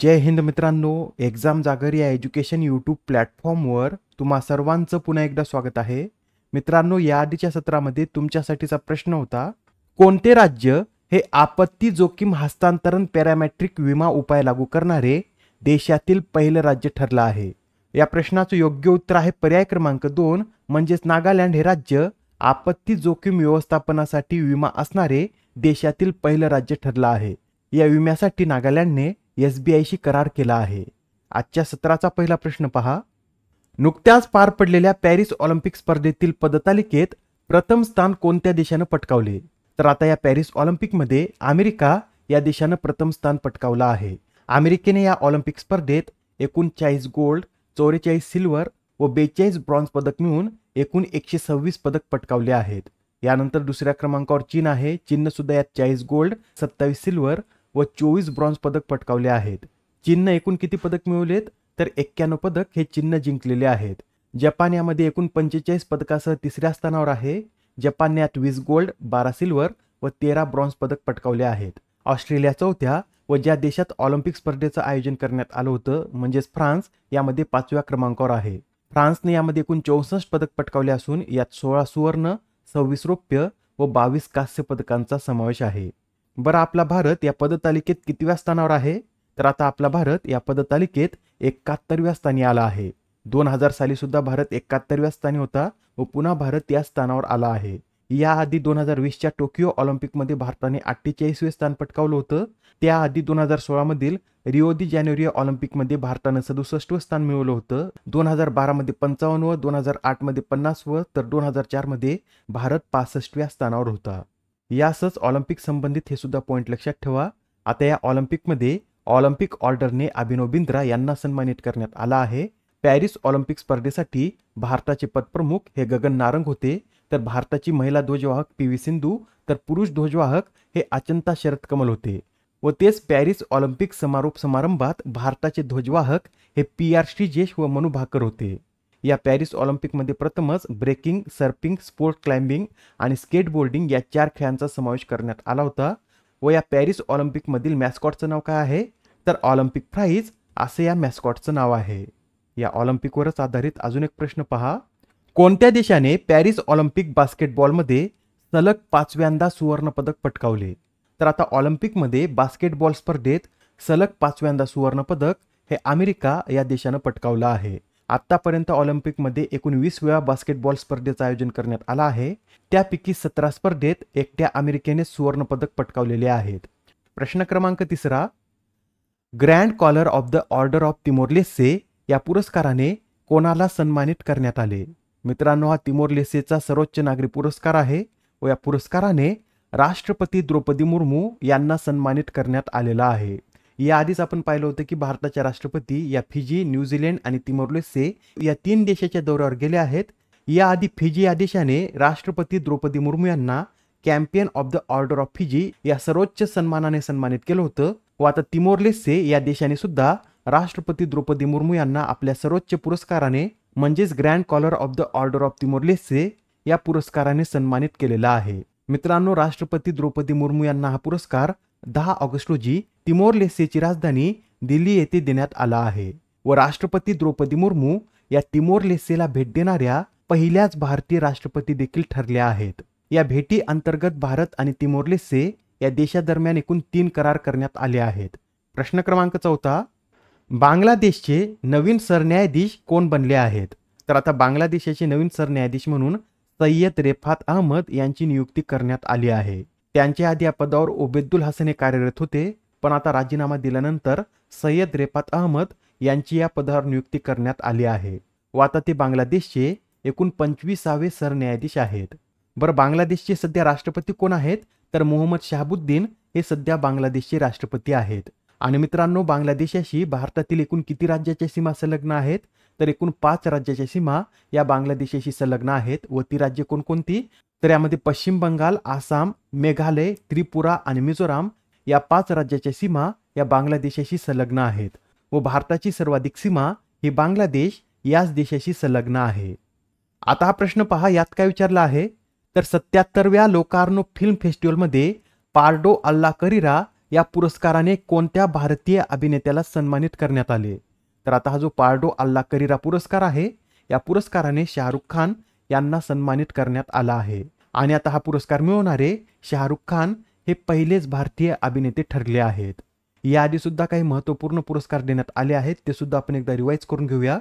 जय हिंद मित्रांनो एक्झाम जागर या एज्युकेशन यूट्यूब प्लॅटफॉर्मवर तुम्हा सर्वांचं पुन्हा एकदा स्वागत आहे मित्रांनो या आधीच्या सत्रामध्ये तुमच्यासाठीचा प्रश्न होता कोणते राज्य हे आपत्ती जोखीम हस्तांतरण पॅरामॅट्रिक विमा उपाय लागू करणारे देशातील पहिलं राज्य ठरलं आहे या प्रश्नाचं योग्य उत्तर आहे पर्याय क्रमांक दोन म्हणजेच नागालँड हे राज्य आपत्ती जोखीम व्यवस्थापनासाठी विमा असणारे देशातील पहिलं राज्य ठरलं आहे या विम्यासाठी नागालँडने एसबीआयशी करार केला आहे आजच्या सत्राचा पहिला प्रश्न पहा नुकत्याच पार पडलेल्या पॅरिस ऑलिम्पिक स्पर्धेतील पदतालिकेत प्रथम स्थान कोणत्या देशानं पटकावले तर आता या पॅरिस ऑलिम्पिकमध्ये अमेरिका या देशानं प्रथम स्थान पटकावलं आहे अमेरिकेने या ऑलिम्पिक स्पर्धेत एकूण चाळीस गोल्ड चौवेचाळीस सिल्वर व बेचाळीस ब्रॉन्झ पदक मिळून एकूण एकशे सव्वीस पदक पटकावले आहेत यानंतर दुसऱ्या क्रमांकावर चीन आहे चीननं सुद्धा यात चाळीस गोल्ड सत्तावीस सिल्वर व चोवीस ब्रॉन्झ पदक पटकावले आहेत चीननं एकूण किती पदक मिळवलेत तर एक्क्याण्णव पदक हे चीननं जिंकलेले आहेत जपान यामध्ये एकूण पंचेचाळीस पदकासह तिसऱ्या स्थानावर आहे जपानने यात वीस गोल्ड बारा सिल्वर व तेरा ब्रॉन्झ पदक पटकावले आहेत ऑस्ट्रेलिया चौथ्या व ज्या देशात ऑलिम्पिक स्पर्धेचं आयोजन करण्यात आलं होतं म्हणजेच फ्रान्स यामध्ये पाचव्या क्रमांकावर आहे फ्रान्सने यामध्ये एकूण चौसष्ट पदक पटकावले असून यात सोळा सुवर्ण सव्वीस रौप्य व बावीस कांस्य पदकांचा समावेश आहे बरं आपला भारत या पदतालिकेत कितव्या स्थानावर आहे तर आता आपला भारत या पदतालिकेत एकाहत्तरव्या स्थानी आला आहे दोन हजार साली सुद्धा भारत एकाहत्तरव्या स्थानी होता व पुन्हा भारत या स्थानावर आला आहे याआधी दोन हजार वीसच्या टोकियो ऑलिम्पिकमध्ये भारताने अठ्ठेचाळीसवे स्थान पटकावलं होतं त्याआधी दोन हजार सोळामधील रिओ दी जानेवारी ऑलिम्पिकमध्ये भारतानं सदुसष्टवं स्थान मिळवलं होतं दोन हजार बारामध्ये पंचावन्न दोन हजार आठमध्ये पन्नासवं तर दोन हजार चारमध्ये भारत पासष्टव्या स्थानावर होता यासच ऑलिम्पिक संबंधित हे सुद्धा पॉईंट लक्षात ठेवा आता या ऑलिम्पिकमध्ये ऑलिम्पिक ऑर्डरने अभिनव बिंद्रा यांना सन्मानित करण्यात आला आहे पॅरिस ऑलिम्पिक स्पर्धेसाठी भारताचे पदप्रमुख हे गगन नारंग होते तर भारताची महिला ध्वजवाहक पी व्ही सिंधू तर पुरुष ध्वजवाहक हे अचंता शरद कमल होते व तेच पॅरिस ऑलिम्पिक समारोप समारंभात भारताचे ध्वजवाहक हे पी आर श्रीजेश व मनु भाकर होते या पॅरिस ऑलिम्पिकमध्ये प्रथमच ब्रेकिंग सर्पिंग स्पोर्ट क्लाइम्बिंग आणि स्केटबोर्डिंग या चार खेळांचा समावेश करण्यात आला होता व या पॅरिस ऑलिम्पिकमधील मॅस्कॉटचं नाव काय आहे तर ऑलिम्पिक प्राईज असे या मॅस्कॉटचं नाव आहे या ऑलिम्पिकवरच आधारित अजून एक प्रश्न पहा कोणत्या देशाने पॅरिस ऑलिम्पिक बास्केटबॉलमध्ये सलग पाचव्यांदा सुवर्णपदक पटकावले तर आता ऑलिम्पिकमध्ये बास्केटबॉल स्पर्धेत सलग पाचव्यांदा सुवर्णपदक हे अमेरिका या देशानं पटकावलं आहे आत्तापर्यंत ऑलिम्पिकमध्ये एकूण वीस वेळा बास्केटबॉल स्पर्धेचं आयोजन करण्यात आलं आहे त्यापैकी सतरा स्पर्धेत एकट्या अमेरिकेने सुवर्णपदक पटकावलेले आहेत प्रश्न क्रमांक तिसरा grand collar of the order of Timor Leste या पुरस्काराने कोणाला सन्मानित करण्यात आले मित्रांनो हा तिमोरलेसेचा सर्वोच्च नागरी पुरस्कार आहे व या पुरस्काराने राष्ट्रपती द्रौपदी मुर्मू यांना सन्मानित करण्यात आलेला आहे याआधीच आपण पाहिलं होतं की भारताच्या राष्ट्रपती या फिजी न्यूझीलंड आणि तिमोरलेसे या तीन देशाच्या दौऱ्यावर गेले आहेत याआधी फिजी या देशाने राष्ट्रपती द्रौपदी मुर्मू यांना companion of the order of Fiji या सर्वोच्च सन्मानाने सन्मानित केलं होतं व आता तिमोरलेसे या देशाने सुद्धा राष्ट्रपती द्रौपदी मुर्मू यांना आपल्या सर्वोच्च पुरस्काराने म्हणजेच grand collar of the order of Timor Leste या पुरस्काराने सन्मानित केलेला आहे मित्रांनो राष्ट्रपती द्रौपदी मुर्मू यांना हा पुरस्कार दहा ऑगस्ट रोजी तिमोर लेसेची राजधानी दिल्ली येथे देण्यात आला आहे व राष्ट्रपती द्रौपदी मुर्मू या तिमोर लेसेला भेट देणाऱ्या पहिल्याच भारतीय राष्ट्रपती देखील ठरल्या आहेत या भेटी अंतर्गत भारत आणि तिमोर लेसे या देशादरम्यान एकूण तीन करार करण्यात आले आहेत प्रश्न क्रमांक चौथा बांगलादेशचे नवीन सरन्यायाधीश कोण बनले आहेत तर आता बांगलादेशाचे नवीन सरन्यायाधीश म्हणून सय्यद रेफात अहमद यांची नियुक्ती करण्यात आली आहे त्यांच्या आधी या पदावर ओबेदुल हसन हे कार्यरत होते पण आता राजीनामा दिल्यानंतर सय्यद रेफात अहमद यांची या पदावर नियुक्ती करण्यात आली आहे व आता ते बांगलादेशचे एकूण पंचवीसावे सरन्यायाधीश आहेत बरं बांगलादेशचे सध्या राष्ट्रपती कोण आहेत तर मोहम्मद शहाबुद्दीन हे सध्या बांगलादेशचे राष्ट्रपती आहेत आणि मित्रांनो बांगलादेशाशी भारतातील एकूण किती राज्याच्या सीमा संलग्न आहेत तर एकूण पाच राज्याच्या सीमा या बांगलादेशाशी संलग्न आहेत व ती राज्य कोणकोणती तर यामध्ये पश्चिम बंगाल आसाम मेघालय त्रिपुरा आणि मिझोराम या पाच राज्याच्या सीमा या बांगलादेशाशी संलग्न आहेत व भारताची सर्वाधिक सीमा ही बांगलादेश याच देशाशी संलग्न आहे आता हा प्रश्न पहा यात काय विचारला आहे तर सत्याहत्तरव्या लोकार्नो फिल्म फेस्टिवलमध्ये पार्डो अल्ला करीरा या पुरस्काराने कोणत्या भारतीय अभिनेत्याला सन्मानित करण्यात आले तर आता हा जो पार्डो अल्ला करीरा पुरस्कार आहे या पुरस्काराने शाहरुख खान यांना सन्मानित करण्यात आला आहे आणि आता हा पुरस्कार मिळवणारे शाहरुख खान हे पहिलेच भारतीय अभिनेते ठरले आहेत याआधी सुद्धा काही महत्त्वपूर्ण पुरस्कार देण्यात आले आहेत ते सुद्धा आपण एकदा रिवाईज करून घेऊया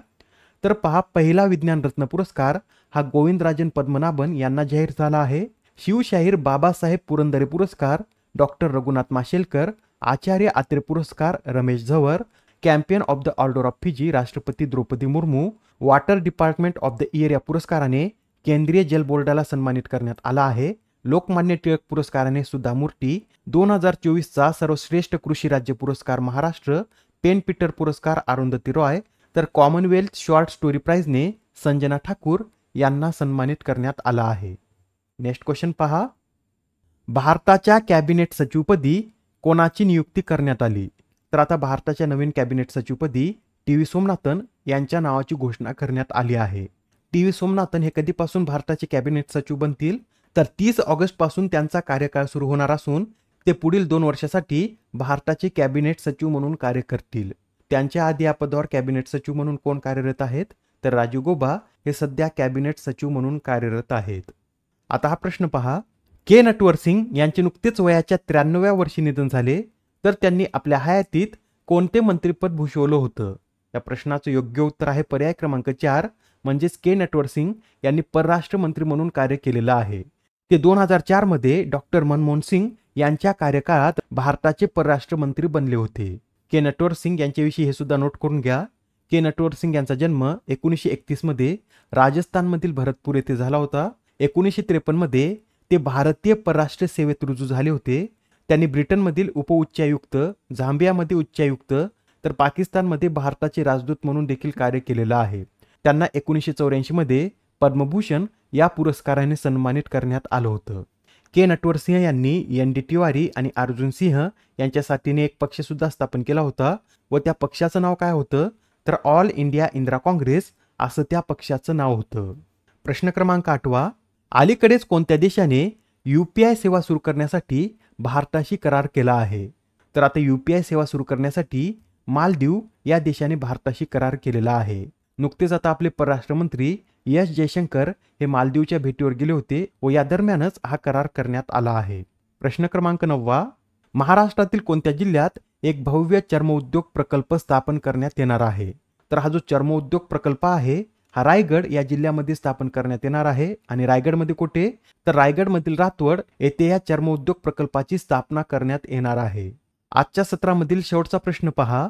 तर पहा पहिला विज्ञान रत्न पुरस्कार हा गोविंदराजन पद्मनाभन यांना जाहीर झाला आहे शिवशाहीर बाबासाहेब पुरंदरे पुरस्कार डॉक्टर रघुनाथ माशेलकर आचार्य आत्रे पुरस्कार Ramesh Zavar companion of the order of Fiji राष्ट्रपती Droupadi Murmu water department of the year या पुरस्काराने केंद्रीय जल बोर्डाला सन्मानित करण्यात आला आहे लोकमान्य टिळक पुरस्काराने सुद्धा मूर्ती दोन हजार चोवीसचा सर्वश्रेष्ठ कृषी राज्य पुरस्कार महाराष्ट्र पेन पीटर पुरस्कार अरुंधती रॉय तर कॉमनवेल्थ शॉर्ट स्टोरी प्राइजने संजना ठाकूर यांना सन्मानित करण्यात आला आहे नेक्स्ट क्वेश्चन पहा भारताच्या कॅबिनेट सचिवपदी कोणाची नियुक्ती करण्यात आली तर आता भारताच्या नवीन कॅबिनेट सचिवपदी टी व्ही सोमनाथन यांच्या नावाची घोषणा करण्यात आली आहे टी व्ही सोमनाथन हे कधीपासून भारताचे कॅबिनेट सचिव बनतील तर तीस ऑगस्टपासून त्यांचा कार्यकाळ सुरू होणार असून ते पुढील दोन वर्षासाठी भारताचे कॅबिनेट सचिव म्हणून कार्य करतील त्यांच्या आधी या पदावर कॅबिनेट सचिव म्हणून कोण कार्यरत आहेत तर राजीव गोबा हे सध्या कॅबिनेट सचिव म्हणून कार्यरत आहेत आता हा प्रश्न पहा के नटवर सिंग यांचे नुकतेच वयाच्या त्र्याण्णव्या वर्षी निधन झाले तर त्यांनी आपल्या हयातीत कोणते मंत्रीपद भूषवलं होतं या प्रश्नाचं योग्य उत्तर आहे पर्याय क्रमांक चार म्हणजेच के नटवर सिंग यांनी परराष्ट्र मंत्री म्हणून कार्य केलेलं आहे ते दोन हजार मध्ये डॉक्टर मनमोहन सिंग यांच्या कार्यकाळात भारताचे परराष्ट्र मंत्री बनले होते के नटवर सिंग यांच्याविषयी हे सुद्धा नोट करून घ्या के नटवर सिंग यांचा जन्म एकोणीसशे एकतीसमध्ये राजस्थानमधील भरतपूर येथे झाला होता एकोणीसशे मध्ये ते भारतीय परराष्ट्र सेवेत रुजू झाले होते त्यांनी ब्रिटनमधील उपउच्चायुक्त झांबियामध्ये उच्चायुक्त तर पाकिस्तानमध्ये भारताचे राजदूत म्हणून देखील कार्य केलेलं आहे त्यांना एकोणीसशे चौऱ्याऐंशीमध्ये पद्मभूषण या पुरस्काराने सन्मानित करण्यात आलं होतं के सिंह यांनी एन डी तिवारी आणि अर्जुन सिंह यांच्या साथीने एक पक्षसुद्धा स्थापन केला होता व त्या पक्षाचं नाव काय होतं तर ऑल इंडिया इंदिरा काँग्रेस असं त्या पक्षाचं नाव होतं प्रश्न क्रमांक आठवा अलीकडेच कोणत्या देशाने यू पी आय सेवा सुरू करण्यासाठी भारताशी करार केला आहे तर आता यू पी आय सेवा सुरू करण्यासाठी मालदीव या देशाने भारताशी करार केलेला आहे नुकतेच आता आपले परराष्ट्र मंत्री एस जयशंकर हे मालदीवच्या भेटीवर गेले होते व या दरम्यानच हा करार करण्यात आला आहे प्रश्न क्रमांक नव्वा महाराष्ट्रातील कोणत्या जिल्ह्यात एक भव्य चर्म उद्योग प्रकल्प स्थापन करण्यात येणार आहे तर हा जो उद्योग प्रकल्प आहे हा रायगड या जिल्ह्यामध्ये स्थापन करण्यात येणार आहे आणि रायगडमध्ये कुठे तर रायगडमधील रातवड येथे या चर्म उद्योग प्रकल्पाची स्थापना करण्यात येणार आहे आजच्या सत्रामधील शेवटचा प्रश्न पहा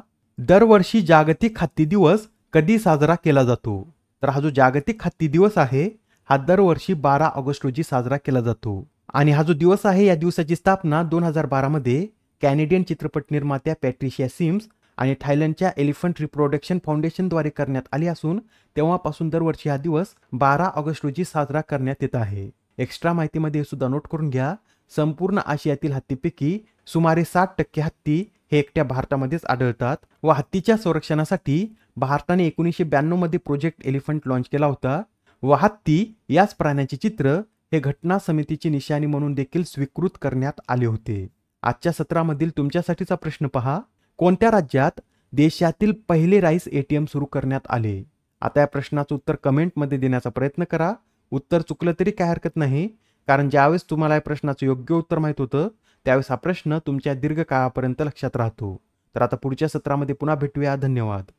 दरवर्षी जागतिक खाती दिवस कधी साजरा केला जातो तर हा जो जागतिक हत्ती दिवस आहे हा दरवर्षी बारा ऑगस्ट रोजी साजरा केला जातो आणि हा जो दिवस आहे या दिवसाची स्थापना दोन हजार बारामध्ये कॅनेडियन चित्रपट निर्मात्या पॅट्रिशिया सिम्स आणि थायलंडच्या एलिफंट रिप्रोडक्शन फाउंडेशनद्वारे करण्यात आली असून तेव्हापासून दरवर्षी हा दिवस बारा ऑगस्ट रोजी साजरा करण्यात येत आहे एक्स्ट्रा माहितीमध्ये सुद्धा नोट करून घ्या संपूर्ण आशियातील हत्तीपैकी सुमारे साठ टक्के हत्ती हे एकट्या भारतामध्येच आढळतात व हत्तीच्या संरक्षणासाठी भारताने एकोणीसशे मध्ये प्रोजेक्ट एलिफंट लॉन्च केला होता व हत्ती याच प्राण्याचे चित्र हे घटना समितीची निशाणी म्हणून देखील स्वीकृत करण्यात आले होते आजच्या सत्रामधील तुमच्यासाठीचा प्रश्न पहा कोणत्या राज्यात देशातील पहिले राईस ए टी एम सुरू करण्यात आले आता या प्रश्नाचं उत्तर कमेंटमध्ये देण्याचा प्रयत्न करा उत्तर चुकलं तरी काय हरकत नाही कारण ज्यावेळेस तुम्हाला या प्रश्नाचं योग्य उत्तर माहीत होतं त्यावेळेस हा प्रश्न तुमच्या दीर्घकाळापर्यंत लक्षात राहतो तर आता पुढच्या सत्रामध्ये पुन्हा भेटूया धन्यवाद